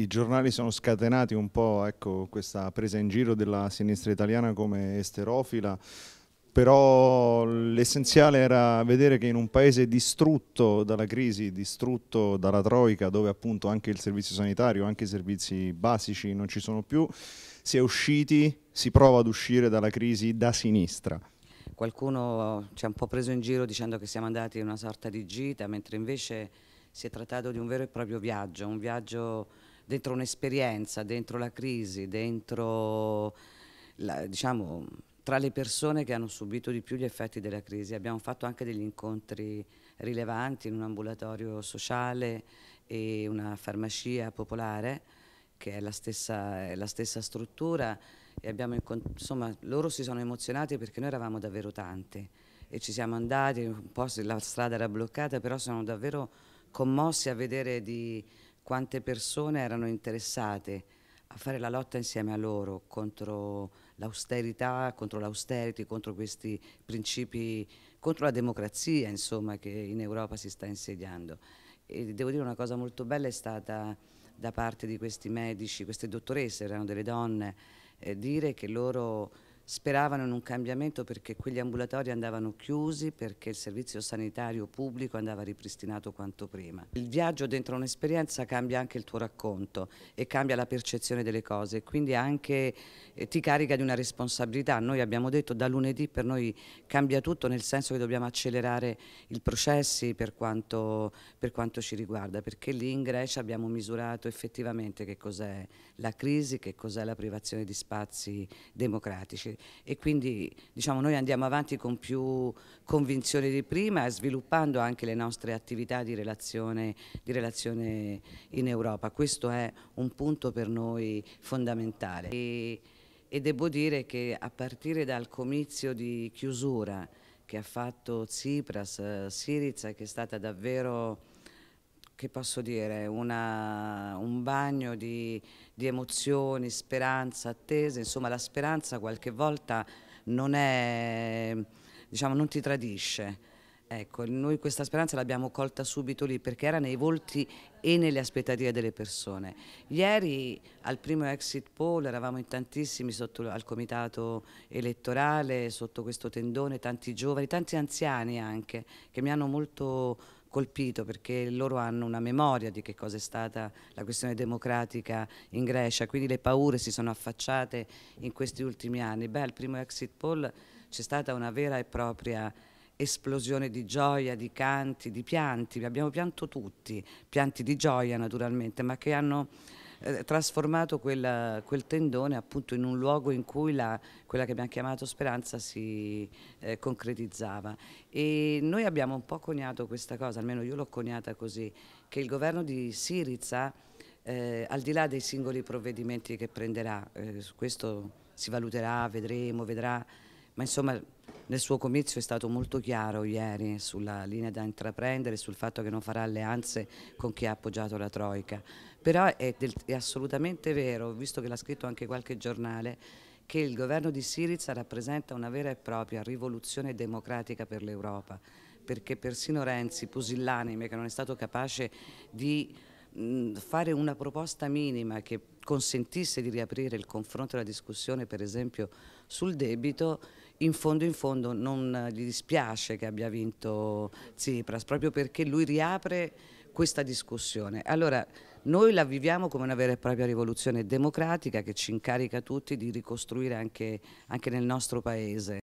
i giornali sono scatenati un po' ecco, questa presa in giro della sinistra italiana come esterofila, però l'essenziale era vedere che in un paese distrutto dalla crisi, distrutto dalla troica, dove appunto anche il servizio sanitario, anche i servizi basici non ci sono più, si è usciti, si prova ad uscire dalla crisi da sinistra. Qualcuno ci ha un po' preso in giro dicendo che siamo andati in una sorta di gita, mentre invece si è trattato di un vero e proprio viaggio, un viaggio dentro un'esperienza, dentro la crisi, dentro la, diciamo, tra le persone che hanno subito di più gli effetti della crisi. Abbiamo fatto anche degli incontri rilevanti in un ambulatorio sociale e una farmacia popolare, che è la stessa, è la stessa struttura, insomma, loro si sono emozionati perché noi eravamo davvero tanti e ci siamo andati, un po' la strada era bloccata, però sono davvero commossi a vedere di quante persone erano interessate a fare la lotta insieme a loro contro l'austerità, contro l'austerity, contro questi principi, contro la democrazia insomma che in Europa si sta insediando. E devo dire una cosa molto bella è stata da parte di questi medici, queste dottoresse, erano delle donne, eh, dire che loro speravano in un cambiamento perché quegli ambulatori andavano chiusi, perché il servizio sanitario pubblico andava ripristinato quanto prima. Il viaggio dentro un'esperienza cambia anche il tuo racconto e cambia la percezione delle cose, quindi anche eh, ti carica di una responsabilità. Noi abbiamo detto da lunedì per noi cambia tutto nel senso che dobbiamo accelerare i processi per quanto, per quanto ci riguarda, perché lì in Grecia abbiamo misurato effettivamente che cos'è la crisi, che cos'è la privazione di spazi democratici e quindi diciamo, noi andiamo avanti con più convinzione di prima sviluppando anche le nostre attività di relazione, di relazione in Europa. Questo è un punto per noi fondamentale. E, e devo dire che a partire dal comizio di chiusura che ha fatto Tsipras, eh, Siriza, che è stata davvero che posso dire, una, un bagno di, di, emozioni, speranza, attese, insomma la speranza qualche volta non, è, diciamo, non ti tradisce. Ecco, noi questa speranza l'abbiamo colta subito lì perché era nei volti e nelle aspettative delle persone. Ieri al primo exit poll eravamo in tantissimi sotto, al comitato elettorale, sotto questo tendone, tanti giovani, tanti anziani anche, che mi hanno molto colpito perché loro hanno una memoria di che cosa è stata la questione democratica in Grecia, quindi le paure si sono affacciate in questi ultimi anni. Beh, al primo exit poll c'è stata una vera e propria esplosione di gioia, di canti, di pianti, abbiamo pianto tutti, pianti di gioia naturalmente, ma che hanno eh, trasformato quella, quel tendone appunto in un luogo in cui la, quella che abbiamo chiamato speranza si eh, concretizzava. E noi abbiamo un po' coniato questa cosa, almeno io l'ho coniata così, che il governo di Siriza, eh, al di là dei singoli provvedimenti che prenderà, eh, su questo si valuterà, vedremo, vedrà, ma insomma nel suo comizio è stato molto chiaro ieri sulla linea da intraprendere, sul fatto che non farà alleanze con chi ha appoggiato la Troica. Però è, del, è assolutamente vero, visto che l'ha scritto anche qualche giornale, che il governo di Siriza rappresenta una vera e propria rivoluzione democratica per l'Europa, perché persino Renzi, pusillanime, che non è stato capace di fare una proposta minima che consentisse di riaprire il confronto e la discussione per esempio sul debito, in fondo in fondo non gli dispiace che abbia vinto Tsipras, proprio perché lui riapre questa discussione. Allora, noi la viviamo come una vera e propria rivoluzione democratica che ci incarica tutti di ricostruire anche, anche nel nostro paese.